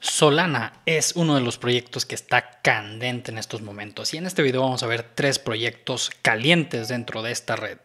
Solana es uno de los proyectos que está candente en estos momentos y en este video vamos a ver tres proyectos calientes dentro de esta red.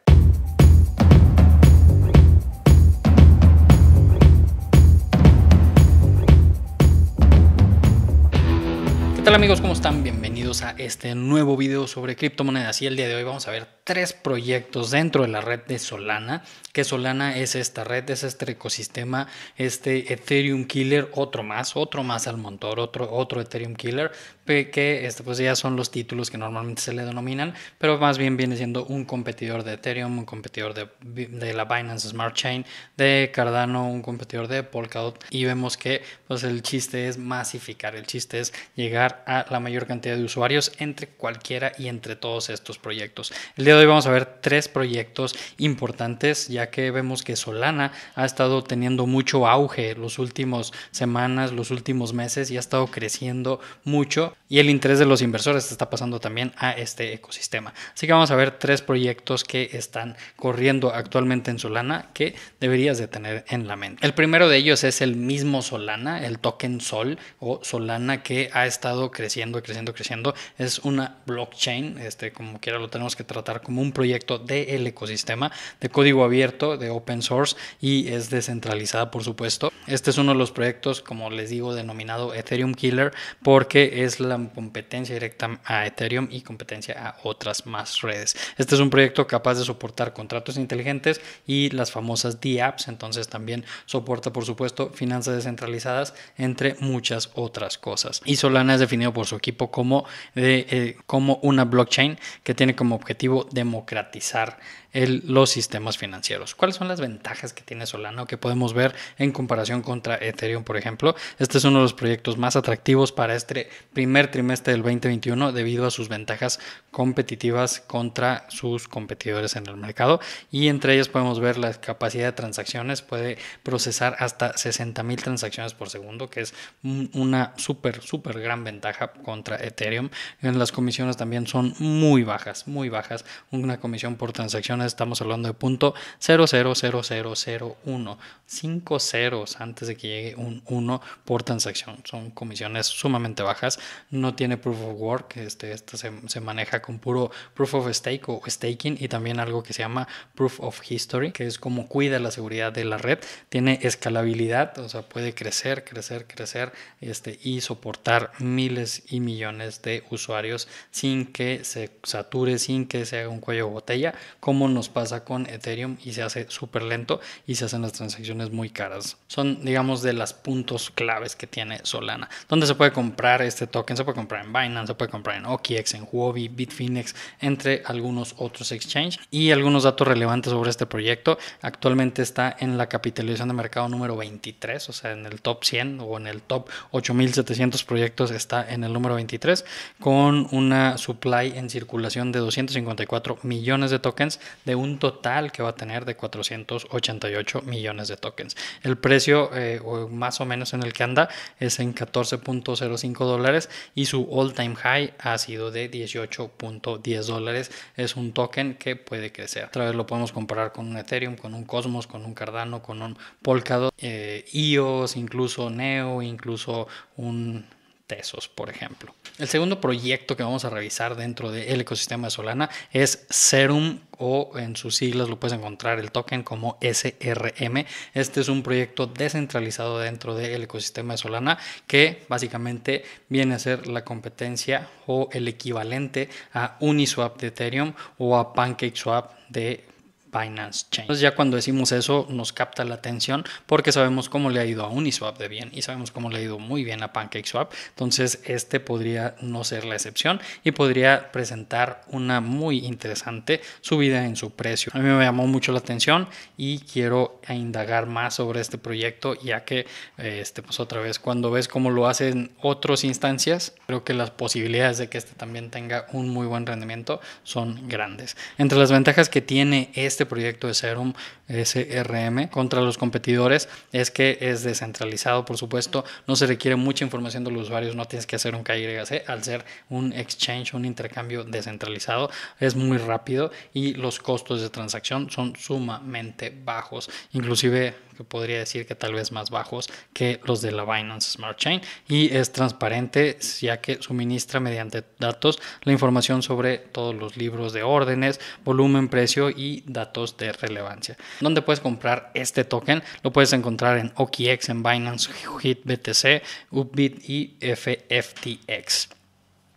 ¿Qué tal amigos? ¿Cómo están? Bienvenidos a este nuevo video sobre criptomonedas y el día de hoy vamos a ver tres proyectos dentro de la red de Solana, que Solana es esta red, es este ecosistema, este Ethereum Killer, otro más, otro más al montón, otro, otro Ethereum Killer, que este, pues ya son los títulos que normalmente se le denominan, pero más bien viene siendo un competidor de Ethereum, un competidor de, la Binance Smart Chain, de Cardano, un competidor de Polkadot, y vemos que pues el chiste es masificar, el chiste es llegar a la mayor cantidad de usuarios entre cualquiera y entre todos estos proyectos. El hoy vamos a ver tres proyectos importantes, ya que vemos que Solana ha estado teniendo mucho auge los últimos semanas, los últimos meses y ha estado creciendo mucho y el interés de los inversores está pasando también a este ecosistema. Así que vamos a ver tres proyectos que están corriendo actualmente en Solana que deberías de tener en la mente. El primero de ellos es el mismo Solana, el token Sol o Solana que ha estado creciendo, creciendo, creciendo. Es una blockchain, este, como quiera lo tenemos que tratar como un proyecto del ecosistema de código abierto, de open source y es descentralizada, por supuesto. Este es uno de los proyectos, como les digo, denominado Ethereum Killer, porque es la competencia directa a Ethereum y competencia a otras más redes. Este es un proyecto capaz de soportar contratos inteligentes y las famosas DApps, entonces también soporta, por supuesto, finanzas descentralizadas, entre muchas otras cosas. Y Solana es definido por su equipo como, de, eh, como una blockchain que tiene como objetivo democratizar los sistemas financieros. ¿Cuáles son las ventajas que tiene Solano que podemos ver en comparación contra Ethereum, por ejemplo? Este es uno de los proyectos más atractivos para este primer trimestre del 2021 debido a sus ventajas competitivas contra sus competidores en el mercado y entre ellas podemos ver la capacidad de transacciones, puede procesar hasta 60.000 transacciones por segundo, que es una súper, súper gran ventaja contra Ethereum. Las comisiones también son muy bajas, muy bajas, una comisión por transacciones, estamos hablando de punto 0.00001, 5 ceros antes de que llegue un 1 por transacción. Son comisiones sumamente bajas, no tiene proof of work, este, esto se, se, maneja con puro proof of stake o staking y también algo que se llama proof of history, que es como cuida la seguridad de la red, tiene escalabilidad, o sea, puede crecer, crecer, crecer este, y soportar miles y millones de usuarios sin que se sature, sin que se haga un cuello de botella, como nos pasa con Ethereum y se hace súper lento y se hacen las transacciones muy caras. Son, digamos, de las puntos claves que tiene Solana. ¿Dónde se puede comprar este token? Se puede comprar en Binance, se puede comprar en OKX, en Huobi, Bitfinex, entre algunos otros exchanges. Y algunos datos relevantes sobre este proyecto. Actualmente está en la capitalización de mercado número 23, o sea, en el top 100 o en el top 8700 proyectos está en el número 23, con una supply en circulación de 254 millones de tokens de un total que va a tener de 488 millones de tokens. El precio eh, más o menos en el que anda es en 14.05 dólares y su all time high ha sido de 18.10 dólares. Es un token que puede crecer. Otra vez lo podemos comparar con un Ethereum, con un Cosmos, con un Cardano, con un Polkadot, IOS, eh, incluso Neo, incluso un Tesos, por ejemplo. El segundo proyecto que vamos a revisar dentro del ecosistema de Solana es Serum o en sus siglas lo puedes encontrar el token como SRM. Este es un proyecto descentralizado dentro del ecosistema de Solana que básicamente viene a ser la competencia o el equivalente a Uniswap de Ethereum o a PancakeSwap de Binance Chain. Entonces ya cuando decimos eso nos capta la atención porque sabemos cómo le ha ido a Uniswap de bien y sabemos cómo le ha ido muy bien a PancakeSwap. Entonces este podría no ser la excepción y podría presentar una muy interesante subida en su precio. A mí me llamó mucho la atención y quiero indagar más sobre este proyecto ya que este pues otra vez cuando ves cómo lo hacen otras instancias creo que las posibilidades de que este también tenga un muy buen rendimiento son grandes. Entre las ventajas que tiene este proyecto de Serum SRM contra los competidores es que es descentralizado, por supuesto, no se requiere mucha información de los usuarios, no tienes que hacer un KYC al ser un exchange, un intercambio descentralizado, es muy rápido y los costos de transacción son sumamente bajos, inclusive podría decir que tal vez más bajos que los de la Binance Smart Chain y es transparente ya que suministra mediante datos la información sobre todos los libros de órdenes, volumen, precio y datos de relevancia. ¿Dónde puedes comprar este token. Lo puedes encontrar en OKX, en Binance, HitBTC, UPBIT y FFTX.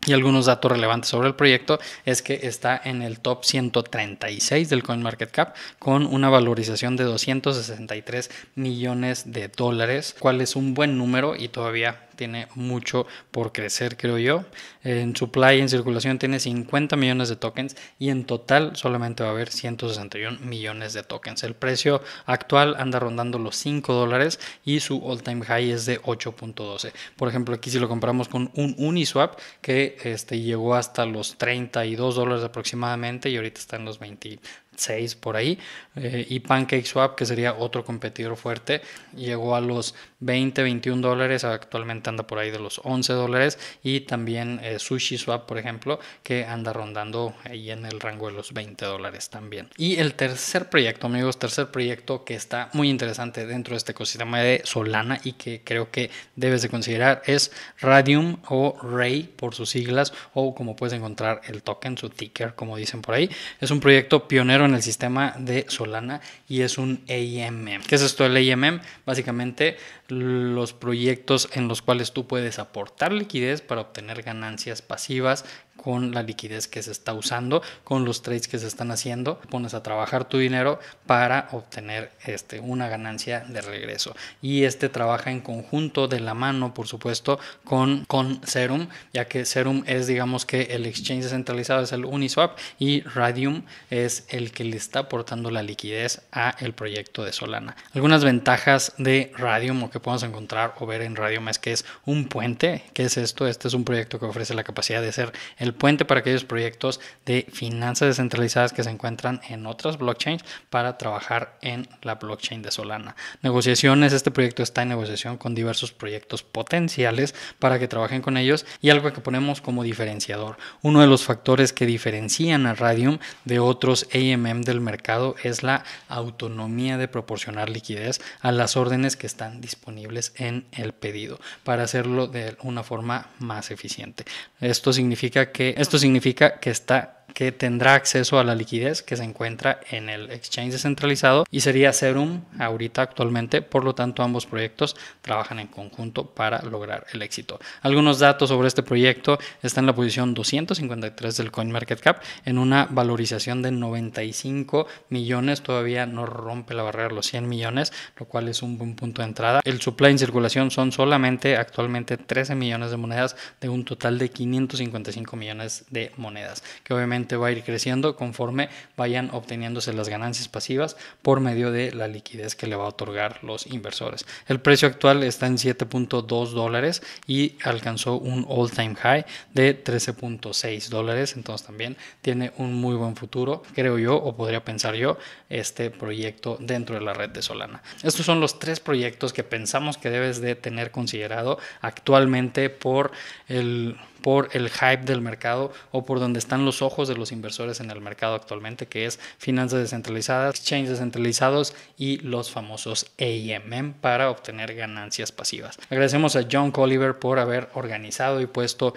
Y algunos datos relevantes sobre el proyecto es que está en el top 136 del CoinMarketCap con una valorización de 263 millones de dólares, cual es un buen número y todavía tiene mucho por crecer, creo yo. En supply, en circulación, tiene 50 millones de tokens y en total solamente va a haber 161 millones de tokens. El precio actual anda rondando los 5 dólares y su all-time high es de 8.12. Por ejemplo, aquí si lo compramos con un Uniswap que este, llegó hasta los 32 dólares aproximadamente y ahorita está en los 20 6 por ahí, eh, y Pancake Swap que sería otro competidor fuerte, llegó a los 20, 21 dólares, actualmente anda por ahí de los 11 dólares, y también eh, sushi swap por ejemplo, que anda rondando ahí en el rango de los 20 dólares también. Y el tercer proyecto, amigos, tercer proyecto que está muy interesante dentro de este ecosistema de Solana y que creo que debes de considerar es Radium o Ray por sus siglas, o como puedes encontrar el token, su ticker, como dicen por ahí. Es un proyecto pionero en el sistema de Solana y es un AMM. ¿Qué es esto del AMM? Básicamente los proyectos en los cuales tú puedes aportar liquidez para obtener ganancias pasivas con la liquidez que se está usando, con los trades que se están haciendo, pones a trabajar tu dinero para obtener este, una ganancia de regreso. Y este trabaja en conjunto de la mano, por supuesto, con, con Serum, ya que Serum es, digamos que el exchange descentralizado es el Uniswap y Radium es el que le está aportando la liquidez a el proyecto de Solana. Algunas ventajas de Radium o que podemos encontrar o ver en Radium es que es un puente. ¿Qué es esto? Este es un proyecto que ofrece la capacidad de ser el puente para aquellos proyectos de finanzas descentralizadas que se encuentran en otras blockchains para trabajar en la blockchain de Solana. Negociaciones, este proyecto está en negociación con diversos proyectos potenciales para que trabajen con ellos y algo que ponemos como diferenciador. Uno de los factores que diferencian a Radium de otros AMM del mercado es la autonomía de proporcionar liquidez a las órdenes que están disponibles en el pedido para hacerlo de una forma más eficiente. Esto significa que esto significa que está que tendrá acceso a la liquidez que se encuentra en el exchange descentralizado y sería Serum ahorita actualmente, por lo tanto ambos proyectos trabajan en conjunto para lograr el éxito. Algunos datos sobre este proyecto está en la posición 253 del CoinMarketCap en una valorización de 95 millones, todavía no rompe la barrera los 100 millones, lo cual es un buen punto de entrada. El supply en circulación son solamente actualmente 13 millones de monedas de un total de 555 millones de monedas, que obviamente va a ir creciendo conforme vayan obteniéndose las ganancias pasivas por medio de la liquidez que le va a otorgar los inversores. El precio actual está en 7.2 dólares y alcanzó un all time high de 13.6 dólares, entonces también tiene un muy buen futuro, creo yo, o podría pensar yo, este proyecto dentro de la red de Solana. Estos son los tres proyectos que pensamos que debes de tener considerado actualmente por el por el hype del mercado o por donde están los ojos de los inversores en el mercado actualmente, que es finanzas descentralizadas, exchanges descentralizados y los famosos AMM para obtener ganancias pasivas. Agradecemos a John Colliver por haber organizado y puesto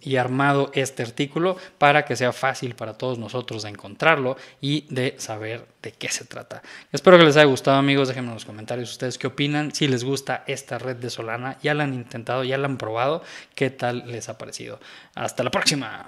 y armado este artículo para que sea fácil para todos nosotros de encontrarlo y de saber de qué se trata. Espero que les haya gustado amigos, déjenme en los comentarios ustedes qué opinan, si les gusta esta red de Solana, ya la han intentado, ya la han probado, qué tal les ha parecido. Hasta la próxima.